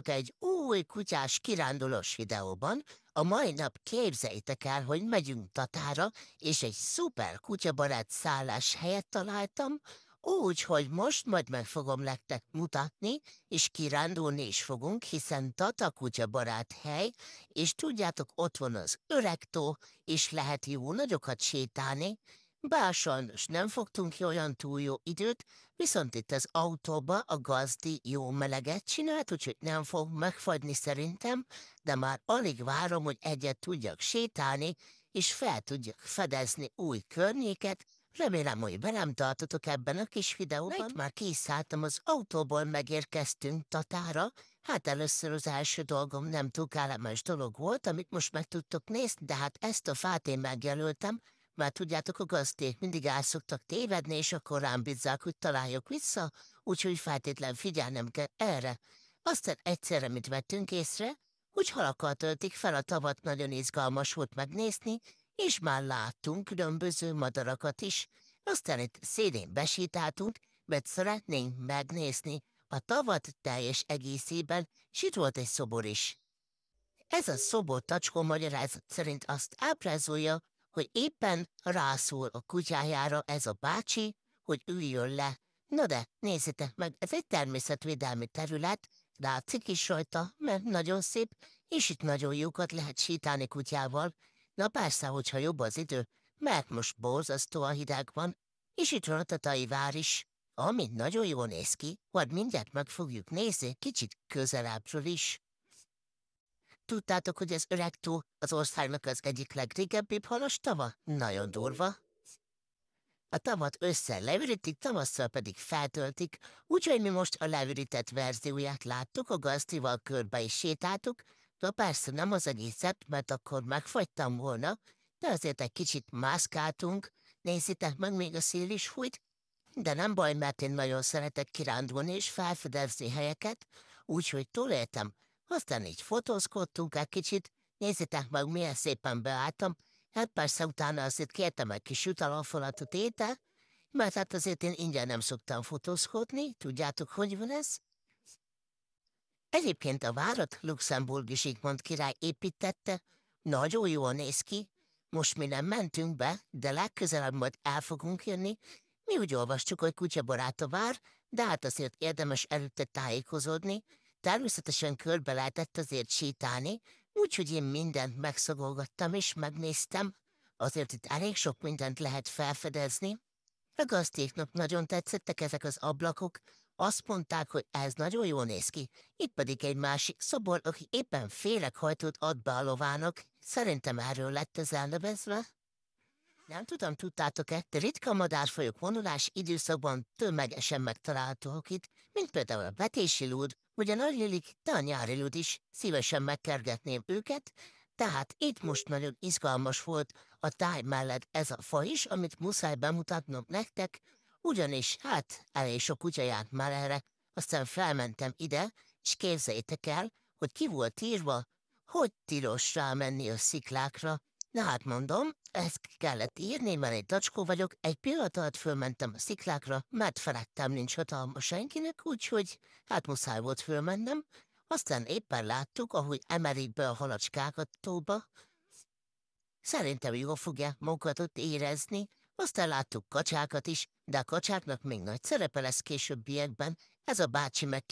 találkoztok egy új kutyás kirándulós videóban. A mai nap képzeljétek el, hogy megyünk Tatára, és egy szuper kutyabarát szállás helyet találtam, úgy, hogy most majd meg fogom nektek mutatni, és kirándulni is fogunk, hiszen Tata kutyabarát hely, és tudjátok, ott van az öreg tó, és lehet jó nagyokat sétálni, bár sajnos nem fogtunk ki olyan túl jó időt, viszont itt az autóba a gazdi jó meleget csinált, úgyhogy nem fog megfagyni szerintem, de már alig várom, hogy egyet tudjak sétálni, és fel tudjak fedezni új környéket, Remélem, hogy velem tartotok ebben a kis videóban. itt már készálltam az autóból, megérkeztünk Tatára. Hát először az első dolgom nem túl kellemes dolog volt, amit most meg tudtok nézni, de hát ezt a fát én megjelöltem, mert tudjátok, a gazdék mindig el szoktak tévedni, és akkor rám bizzák, hogy találjuk vissza, úgyhogy feltétlen figyelnem kell erre. Aztán egyszerre mit vettünk észre, hogy halakkal töltik fel a tavat, nagyon izgalmas volt megnézni, és már láttunk különböző madarakat is. Aztán itt szélén besítáltunk, mert szeretnénk megnézni a tavat teljes egészében, és itt volt egy szobor is. Ez a szobor tacskó magyarázat szerint azt ábrázolja, hogy éppen rászól a kutyájára ez a bácsi, hogy üljön le. Na de, nézzétek meg, ez egy természetvédelmi terület, látszik is rajta, mert nagyon szép, és itt nagyon jókat lehet sétálni kutyával. Na persze, hogyha jobb az idő, mert most borzasztóan hideg van, és itt van a tatai vár is, ami nagyon jól néz ki, vagy mindjárt meg fogjuk nézni, kicsit közelebbről is. Tudtátok, hogy az öreg tó az országnak az egyik legrégebbi halas tava? Nagyon durva. A tavat össze leürítik, tavasszal pedig feltöltik, úgyhogy mi most a leürített verzióját láttuk, a gazdival körbe is sétáltuk, de persze nem az egészet, mert akkor megfagytam volna, de azért egy kicsit mászkáltunk, nézzétek meg, még a szél is fújt, de nem baj, mert én nagyon szeretek kirándulni és felfedezni helyeket, úgyhogy túléltem aztán így fotózkodtunk egy kicsit, nézzétek meg, milyen szépen beálltam, hát persze utána azért kértem egy kis jutalomfalatot étel, mert hát azért én ingyen nem szoktam fotózkodni, tudjátok, hogy van ez? Egyébként a várat luxemburgi Zsigmond király építette, nagyon jól néz ki, most mi nem mentünk be, de legközelebb majd el fogunk jönni, mi úgy olvastuk, hogy kutyabarát a vár, de hát azért érdemes előtte tájékozódni, Természetesen körbe lehetett azért sétálni, úgyhogy én mindent megszagolgattam és megnéztem. Azért itt elég sok mindent lehet felfedezni. A gaztéknak nagyon tetszettek ezek az ablakok, azt mondták, hogy ez nagyon jól néz ki. Itt pedig egy másik szobor, aki éppen hajtót ad be a lovának. Szerintem erről lett ez elnevezve. Nem tudom, tudtátok-e, de ritka madárfajok vonulás időszakban tömegesen megtalálhatóak itt, mint például a betési lúd, vagy a nagy lilik, de a nyári lúd is, szívesen megkergetném őket, tehát itt most nagyon izgalmas volt a táj mellett ez a fa is, amit muszáj bemutatnom nektek, ugyanis hát elég sok kutya járt már erre, aztán felmentem ide, és képzeljétek el, hogy ki volt írva, hogy tilos rámenni a sziklákra, Na hát mondom, ezt kellett írni, mert egy tacskó vagyok, egy pillanat alatt fölmentem a sziklákra, mert felettem nincs hatalma senkinek, úgyhogy hát muszáj volt fölmennem. Aztán éppen láttuk, ahogy emelik be a halacskákat tóba. Szerintem jó fogja magukat ott érezni, aztán láttuk kacsákat is, de a kacsáknak még nagy szerepe lesz későbbiekben. Ez a bácsi meg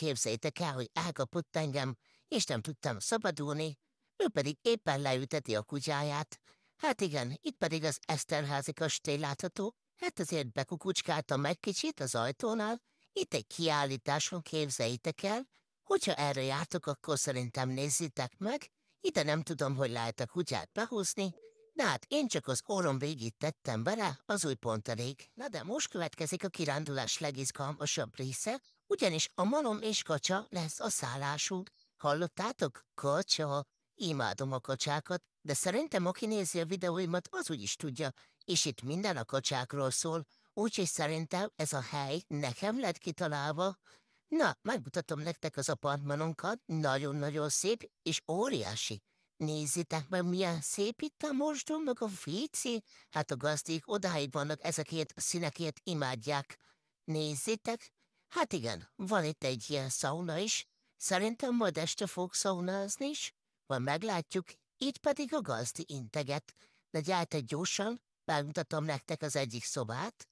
el, hogy elkapott engem, és nem tudtam szabadulni, ő pedig éppen leüteti a kutyáját. Hát igen, itt pedig az Eszterházi kastély látható, hát azért bekukucskáltam meg kicsit az ajtónál, itt egy kiállításon képzeljétek el, hogyha erre jártok, akkor szerintem nézzétek meg, ide nem tudom, hogy lehet a kutyát behúzni, de hát én csak az orrom végig tettem bele, az új pont elég. Na de most következik a kirándulás legizgalmasabb része, ugyanis a malom és kacsa lesz a szállásunk. Hallottátok? Kacsa, Imádom a kacsákat, de szerintem aki nézi a videóimat, az úgy is tudja, és itt minden a kacsákról szól, úgyhogy szerintem ez a hely nekem lett kitalálva. Na, megmutatom nektek az apartmanunkat, nagyon-nagyon szép és óriási. Nézzétek meg, milyen szép itt a mosdó, meg a fíci. Hát a gazdik odáig vannak, ezekért a színekét imádják. Nézzétek, hát igen, van itt egy ilyen szauna is. Szerintem majd este fog szaunázni is. Van meglátjuk, itt pedig a gazdi integet, de egy gyorsan, megmutatom nektek az egyik szobát.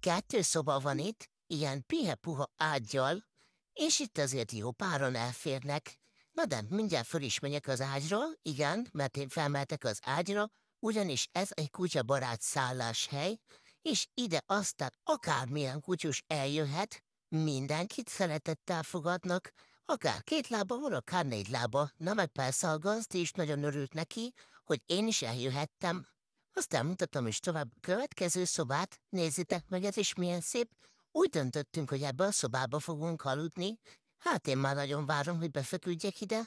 Kettő szoba van itt, ilyen pihe-puha ágyjal, és itt azért jó páron elférnek. Na de mindjárt föl is menjek az ágyról, igen, mert én felmeltek az ágyra, ugyanis ez egy barát szálláshely, és ide aztán akármilyen kutyus eljöhet, mindenkit szeretettel fogadnak, Akár két lába van, akár négy lába. Na meg persze a gazd is nagyon örült neki, hogy én is eljöhettem. Aztán mutatom is tovább a következő szobát, nézzétek meg, ez is milyen szép. Úgy döntöttünk, hogy ebbe a szobába fogunk aludni. Hát én már nagyon várom, hogy befeküdjek ide.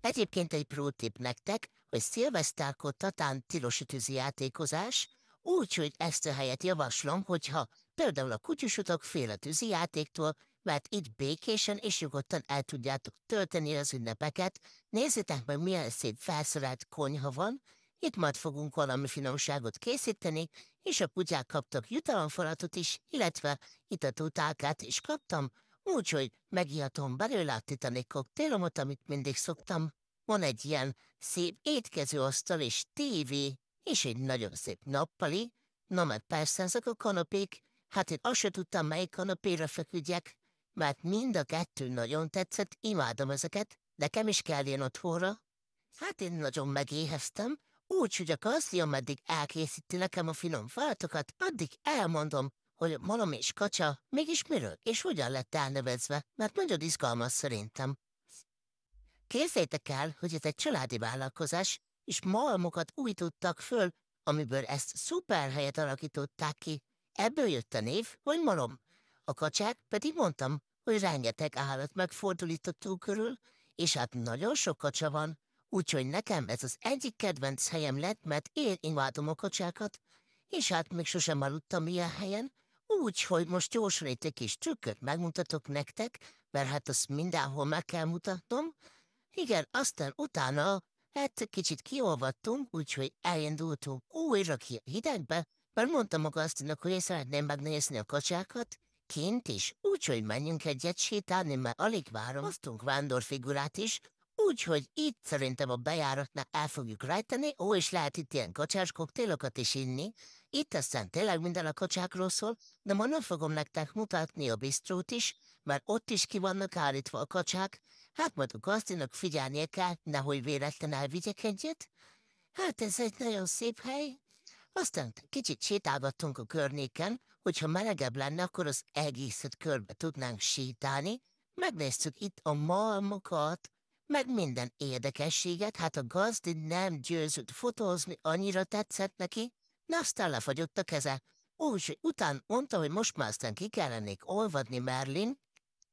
Egyébként egy pró tip nektek, hogy szilvesztárkor tatán tilos ütüzi játékozás, úgyhogy ezt a helyet javaslom, hogyha például a kutyusotok fél a tűzi játéktól, mert itt békésen és nyugodtan el tudjátok tölteni az ünnepeket. Nézzétek meg, milyen szép felszerelt konyha van, itt majd fogunk valami finomságot készíteni, és a kutyák kaptak jutalomfalatot is, illetve itató is kaptam, úgyhogy megijatom belőle a titani koktélomot, amit mindig szoktam. Van egy ilyen szép étkezőasztal és tévé, és egy nagyon szép nappali, na mert persze ezek a kanapék, hát én azt se tudtam, melyik kanapéra feküdjek, mert mind a kettő nagyon tetszett, imádom ezeket, nekem is kell ilyen otthonra. Hát én nagyon megéheztem, úgy, hogy a kaszi, ameddig elkészíti nekem a finom fátokat. addig elmondom, hogy malom és kacsa mégis miről és hogyan lett elnevezve, mert nagyon izgalmas szerintem. Képzeljétek el, hogy ez egy családi vállalkozás, és malmokat újítottak föl, amiből ezt szuper helyet alakították ki. Ebből jött a név, hogy malom, a kacsák pedig mondtam, hogy rengeteg állat túl körül, és hát nagyon sok kacsa van, úgyhogy nekem ez az egyik kedvenc helyem lett, mert én imádom a kacsákat, és hát még sosem aludtam ilyen helyen, úgyhogy most gyorsan egy kis trükköt megmutatok nektek, mert hát azt mindenhol meg kell mutatnom. Igen, aztán utána, hát kicsit kiolvattunk, úgyhogy elindultunk újra ki a hidegbe, mert mondtam a gazdinak, hogy én szeretném megnézni a kacsákat, kint is, úgyhogy menjünk egyet sétálni, mert alig várom. Hoztunk vándorfigurát is, úgyhogy itt szerintem a bejáratnál el fogjuk rejteni, ó, és lehet itt ilyen kocsás koktélokat is inni. Itt aztán tényleg minden a kocsákról szól, de ma nem fogom nektek mutatni a bistrót is, mert ott is ki vannak állítva a kocsák. hát majd a gazdinak figyelnie kell, nehogy véletlen elvigyek egyet. Hát ez egy nagyon szép hely, aztán kicsit sétálgattunk a környéken, hogyha melegebb lenne, akkor az egészet körbe tudnánk sétálni. Megnéztük itt a malmokat, meg minden érdekességet, hát a gazdi nem győzött fotózni, annyira tetszett neki, de aztán lefagyott a keze. Úgy, után mondta, hogy most már aztán ki kellenék olvadni Merlin,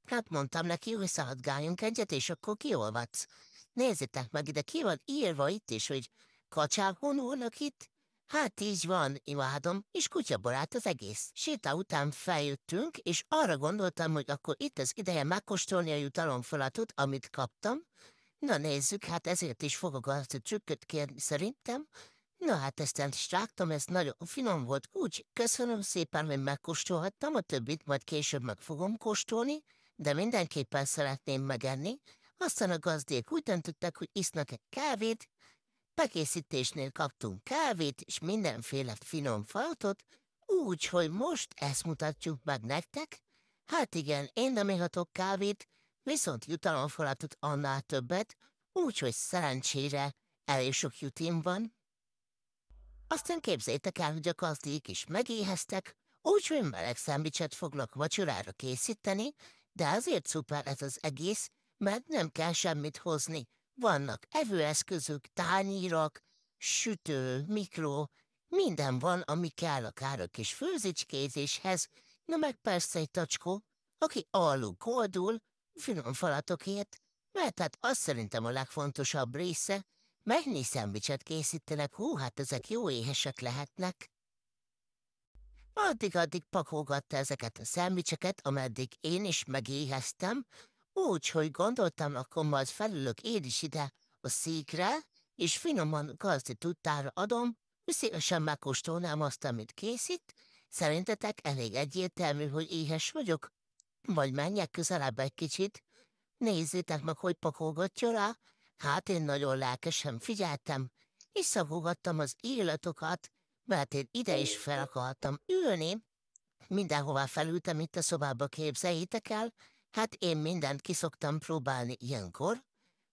hát mondtam neki, hogy szaladgáljunk egyet, és akkor kiolvadsz. Nézzétek meg, ide ki van írva itt is, hogy kacsák honulnak itt, Hát így van, imádom, és kutyabarát az egész. Séta után feljöttünk, és arra gondoltam, hogy akkor itt az ideje megkóstolni a jutalomfalatot, amit kaptam. Na nézzük, hát ezért is fogok azt a trükköt kérni szerintem. Na hát ezt strágtam, ez nagyon finom volt, úgy köszönöm szépen, hogy megkóstolhattam, a többit majd később meg fogom kóstolni, de mindenképpen szeretném megenni. Aztán a gazdék úgy döntöttek, hogy isznak egy kávét, bekészítésnél kaptunk kávét és mindenféle finom faltot, úgy, hogy most ezt mutatjuk meg nektek. Hát igen, én nem ihatok kávét, viszont jutalomfalatot annál többet, úgyhogy szerencsére elég sok jutim van. Aztán képzétek el, hogy a gazdik is megéheztek, úgyhogy meleg szembicset foglak vacsorára készíteni, de azért szuper ez az egész, mert nem kell semmit hozni, vannak evőeszközök, tányírak, sütő, mikró, minden van, ami kell akár a kis főzicskézéshez, na meg persze egy tacskó, aki alul koldul, finom falatokért, mert hát azt szerintem a legfontosabb része, mennyi szendvicset készítenek, hú, hát ezek jó éhesek lehetnek. Addig-addig pakolgatta ezeket a szendvicseket, ameddig én is megéheztem, úgy, hogy gondoltam, akkor majd felülök én is ide a székre, és finoman gazdi tudtára adom, szívesen megkóstolnám azt, amit készít. Szerintetek elég egyértelmű, hogy éhes vagyok? Vagy menjek közelebb egy kicsit? Nézzétek meg, hogy pakolgatja rá. Hát én nagyon lelkesen figyeltem, és szagogattam az illatokat, mert én ide is fel akartam ülni. Mindenhová felültem itt a szobába, képzeljétek el, Hát én mindent kiszoktam próbálni ilyenkor.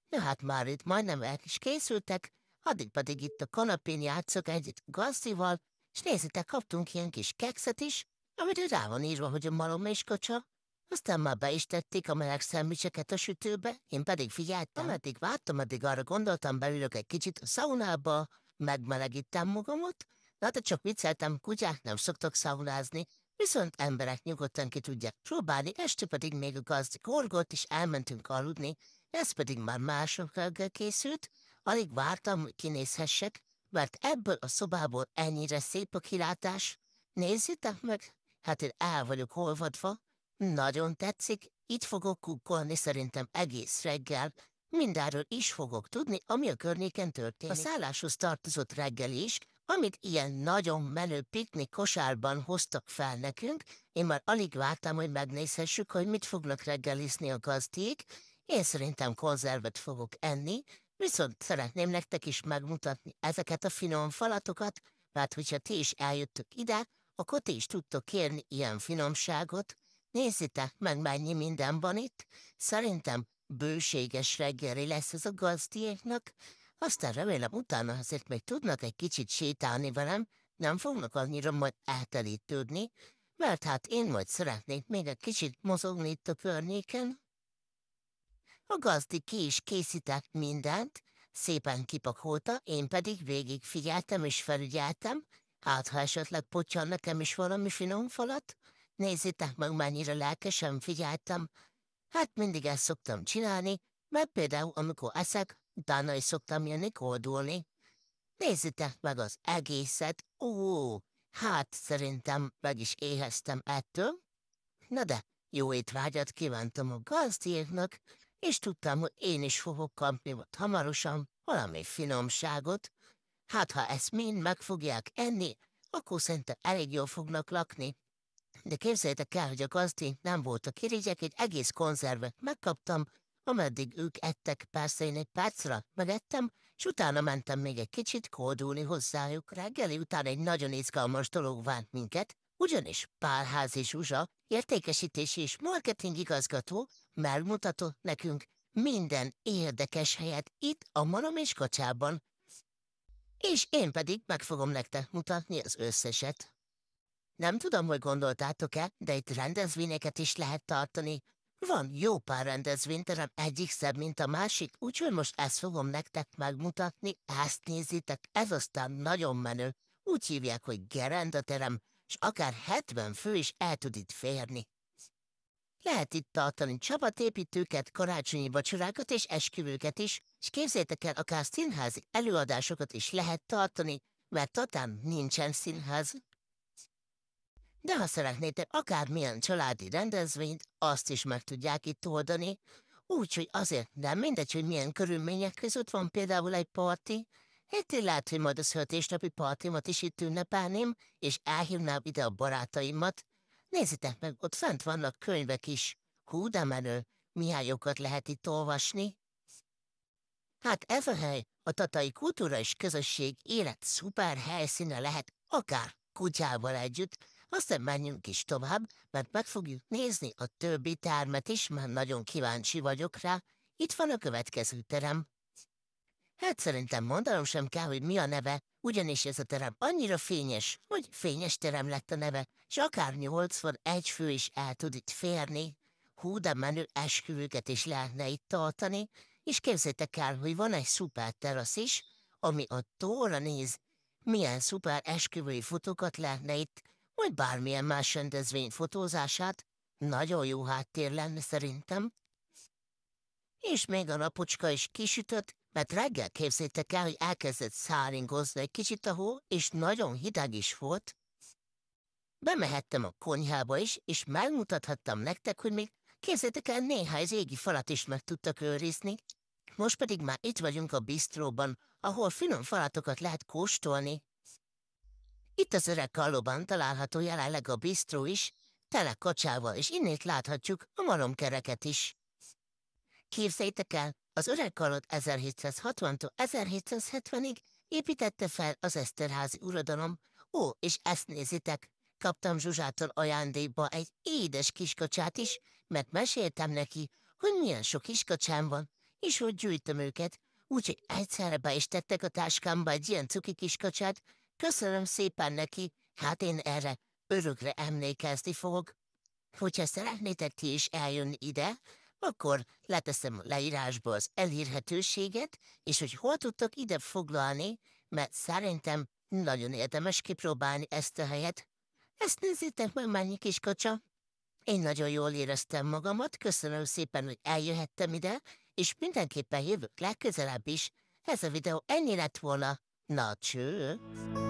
Na hát már itt majdnem el is készültek, addig pedig itt a kanapén játszok egyet gazdival, és nézzétek, kaptunk ilyen kis kekszet is, amire rá van írva, hogy a malom és kocsa. Aztán már be is tették a meleg szemmiseket a sütőbe, én pedig figyeltem, ameddig vártam, addig arra gondoltam, belülök egy kicsit a szaunába, megmelegítem magamat, Na, de hát, csak vicceltem, kutyák nem szoktak szaunázni, Viszont emberek nyugodtan ki tudják próbálni, este pedig még a gazdi korgott, és elmentünk aludni, ez pedig már másokkal készült, alig vártam, hogy kinézhessek, mert ebből a szobából ennyire szép a kilátás. Nézzétek meg, hát én el vagyok holvadva, nagyon tetszik, itt fogok kukkolni szerintem egész reggel, mindáról is fogok tudni, ami a környéken történik. A szálláshoz tartozott reggel is, amit ilyen nagyon menő piknik kosárban hoztak fel nekünk, én már alig vártam, hogy megnézhessük, hogy mit fognak reggelizni a gazdék. Én szerintem konzervet fogok enni, viszont szeretném nektek is megmutatni ezeket a finom falatokat, mert hogyha ti is eljöttök ide, akkor ti is tudtok kérni ilyen finomságot. Nézzétek meg, mennyi minden van itt. Szerintem bőséges reggeli lesz ez a gazdiéknak. Aztán remélem utána azért még tudnak egy kicsit sétálni velem, nem fognak annyira majd eltelítődni, mert hát én majd szeretnék még egy kicsit mozogni itt a környéken. A gazdi ki is készített mindent, szépen kipakolta, én pedig végig figyeltem és felügyeltem, hát ha esetleg potyan nekem is valami finom falat, nézzétek meg mennyire lelkesen figyeltem. Hát mindig ezt szoktam csinálni, mert például amikor eszek, Utána is szoktam jönni kódulni. Nézzétek meg az egészet. Ó, hát szerintem meg is éheztem ettől. Na de, jó étvágyat kívántam a gazdéknak, és tudtam, hogy én is fogok kapni ott hamarosan valami finomságot. Hát, ha ezt mind meg fogják enni, akkor szerintem elég jól fognak lakni. De képzeljétek el, hogy a gazdi nem voltak irigyek, egy egész konzervet megkaptam, Ameddig ők ettek, persze én egy percre megettem, és utána mentem még egy kicsit kódulni hozzájuk. Reggeli után egy nagyon izgalmas dolog várt minket, ugyanis Pálházi Zsuzsa, értékesítési és marketing igazgató megmutatott nekünk minden érdekes helyet itt a manom és Kacsában. És én pedig meg fogom nektek mutatni az összeset. Nem tudom, hogy gondoltátok-e, de itt rendezvényeket is lehet tartani, van jó pár rendezvényterem, egyik szebb, mint a másik, úgyhogy most ezt fogom nektek megmutatni, ezt nézitek, ez aztán nagyon menő. Úgy hívják, hogy terem, és akár 70 fő is el tud itt férni. Lehet itt tartani csapatépítőket, karácsonyi vacsorákat és esküvőket is, és képzétek el, akár színházi előadásokat is lehet tartani, mert totán nincsen színház. De ha szeretnétek akármilyen családi rendezvényt, azt is meg tudják itt oldani, úgyhogy azért nem mindegy, hogy milyen körülmények között van például egy parti, Hát én lehet, hogy majd a születésnapi partimat is itt ünnepelném, és elhívnám ide a barátaimat. Nézzétek meg, ott fent vannak könyvek is. Hú, de menő, Mihályokat lehet itt olvasni. Hát ez a hely, a tatai kultúra és közösség élet szuper helyszíne lehet, akár kutyával együtt, aztán menjünk is tovább, mert meg fogjuk nézni a többi termet is, mert nagyon kíváncsi vagyok rá. Itt van a következő terem. Hát szerintem mondanom sem kell, hogy mi a neve, ugyanis ez a terem annyira fényes, hogy fényes terem lett a neve, és akár egy fő is el tud itt férni. Hú, de menő esküvőket is lehetne itt tartani, és képzétek el, hogy van egy szuper terasz is, ami a tóra néz. Milyen szuper esküvői fotókat lehetne itt vagy bármilyen más rendezvény fotózását, nagyon jó háttér lenne szerintem. És még a napocska is kisütött, mert reggel képzétek el, hogy elkezdett száringozni egy kicsit a hó, és nagyon hideg is volt. Bemehettem a konyhába is, és megmutathattam nektek, hogy még képzétek el néhány régi falat is meg tudtak őrizni. Most pedig már itt vagyunk a bistróban, ahol finom falatokat lehet kóstolni, itt az öreg kallóban található jelenleg a bistró is, tele kocsával, és innét láthatjuk a malomkereket is. Képzeljétek el, az öreg kalot 1760-tól 1770-ig építette fel az Eszterházi uradalom. Ó, és ezt nézitek, kaptam Zsuzsától ajándékba egy édes kiskocsát is, mert meséltem neki, hogy milyen sok kiskocsám van, és hogy gyűjtöm őket, úgyhogy egyszerre be is tettek a táskámba egy ilyen cuki kiskocsát, Köszönöm szépen neki, hát én erre örökre emlékezni fogok. Hogyha szeretnétek ti is eljönni ide, akkor leteszem leírásba az elérhetőséget, és hogy hol tudtok ide foglalni, mert szerintem nagyon érdemes kipróbálni ezt a helyet. Ezt nézzétek meg, mennyi kiskocsa. Én nagyon jól éreztem magamat, köszönöm szépen, hogy eljöhettem ide, és mindenképpen jövök legközelebb is. Ez a videó ennyi lett volna. Na cső!